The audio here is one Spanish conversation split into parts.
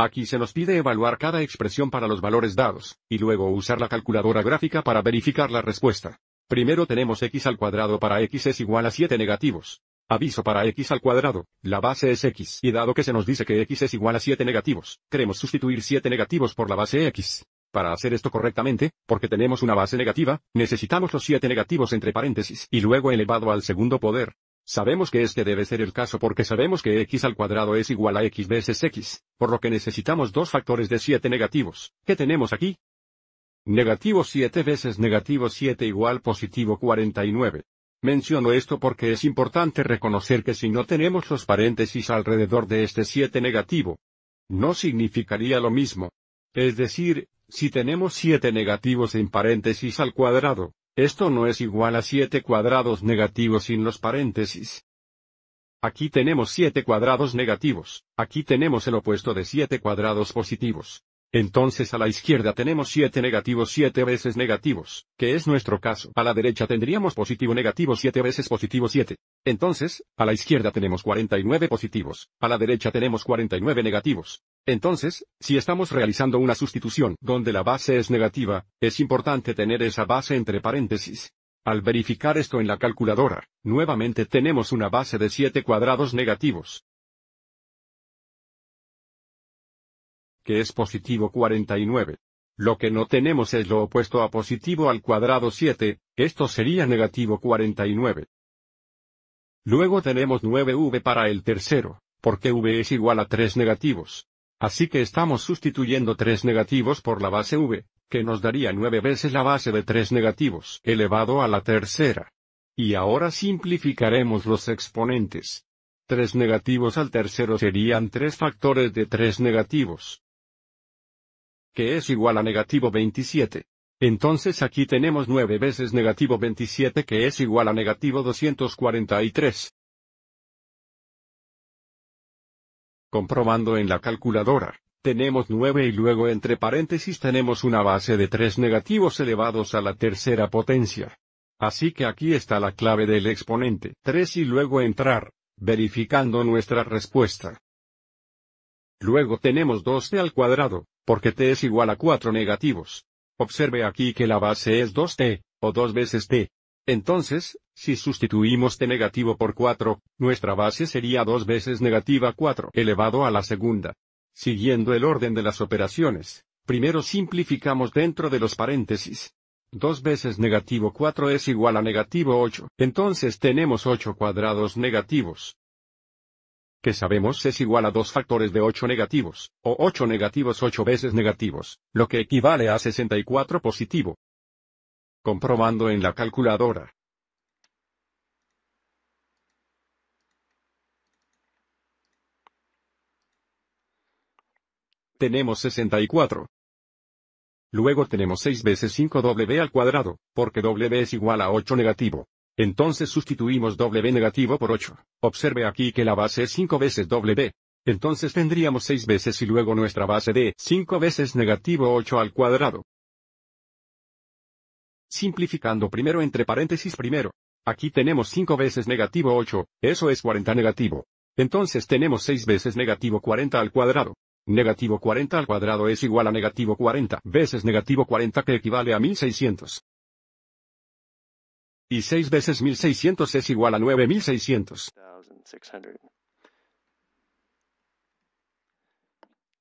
Aquí se nos pide evaluar cada expresión para los valores dados, y luego usar la calculadora gráfica para verificar la respuesta. Primero tenemos x al cuadrado para x es igual a 7 negativos. Aviso para x al cuadrado, la base es x, y dado que se nos dice que x es igual a 7 negativos, queremos sustituir 7 negativos por la base x. Para hacer esto correctamente, porque tenemos una base negativa, necesitamos los 7 negativos entre paréntesis y luego elevado al segundo poder, Sabemos que este debe ser el caso porque sabemos que x al cuadrado es igual a x veces x, por lo que necesitamos dos factores de 7 negativos. ¿Qué tenemos aquí? Negativo 7 veces negativo 7 igual positivo 49. Menciono esto porque es importante reconocer que si no tenemos los paréntesis alrededor de este 7 negativo, no significaría lo mismo. Es decir, si tenemos 7 negativos en paréntesis al cuadrado, esto no es igual a 7 cuadrados negativos sin los paréntesis. Aquí tenemos 7 cuadrados negativos, aquí tenemos el opuesto de 7 cuadrados positivos, entonces a la izquierda tenemos 7 negativos 7 veces negativos, que es nuestro caso. A la derecha tendríamos positivo negativo 7 veces positivo 7. Entonces, a la izquierda tenemos 49 positivos, a la derecha tenemos 49 negativos. Entonces, si estamos realizando una sustitución donde la base es negativa, es importante tener esa base entre paréntesis. Al verificar esto en la calculadora, nuevamente tenemos una base de 7 cuadrados negativos, que es positivo 49. Lo que no tenemos es lo opuesto a positivo al cuadrado 7, esto sería negativo 49. Luego tenemos 9v para el tercero, porque v es igual a 3 negativos. Así que estamos sustituyendo 3 negativos por la base v, que nos daría 9 veces la base de 3 negativos elevado a la tercera. Y ahora simplificaremos los exponentes. 3 negativos al tercero serían 3 factores de 3 negativos que es igual a negativo 27. Entonces aquí tenemos 9 veces negativo 27 que es igual a negativo 243. Comprobando en la calculadora, tenemos 9 y luego entre paréntesis tenemos una base de 3 negativos elevados a la tercera potencia. Así que aquí está la clave del exponente 3 y luego entrar, verificando nuestra respuesta. Luego tenemos 12 al cuadrado, porque t es igual a 4 negativos. Observe aquí que la base es 2t, o 2 veces t. Entonces, si sustituimos t negativo por 4, nuestra base sería 2 veces negativa 4 elevado a la segunda. Siguiendo el orden de las operaciones, primero simplificamos dentro de los paréntesis. 2 veces negativo 4 es igual a negativo 8, entonces tenemos 8 cuadrados negativos que sabemos es igual a dos factores de 8 negativos, o 8 negativos 8 veces negativos, lo que equivale a 64 positivo. Comprobando en la calculadora. Tenemos 64. Luego tenemos 6 veces 5 W al cuadrado, porque W es igual a 8 negativo. Entonces sustituimos W negativo por 8. Observe aquí que la base es 5 veces W. Entonces tendríamos 6 veces y luego nuestra base de 5 veces negativo 8 al cuadrado. Simplificando primero entre paréntesis primero. Aquí tenemos 5 veces negativo 8, eso es 40 negativo. Entonces tenemos 6 veces negativo 40 al cuadrado. Negativo 40 al cuadrado es igual a negativo 40 veces negativo 40 que equivale a 1600. Y 6 veces 1600 es igual a 9600.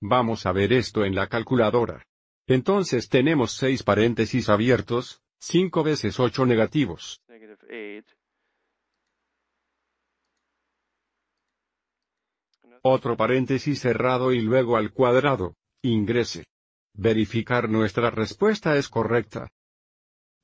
Vamos a ver esto en la calculadora. Entonces tenemos seis paréntesis abiertos, 5 veces 8 negativos. Otro paréntesis cerrado y luego al cuadrado. Ingrese. Verificar nuestra respuesta es correcta.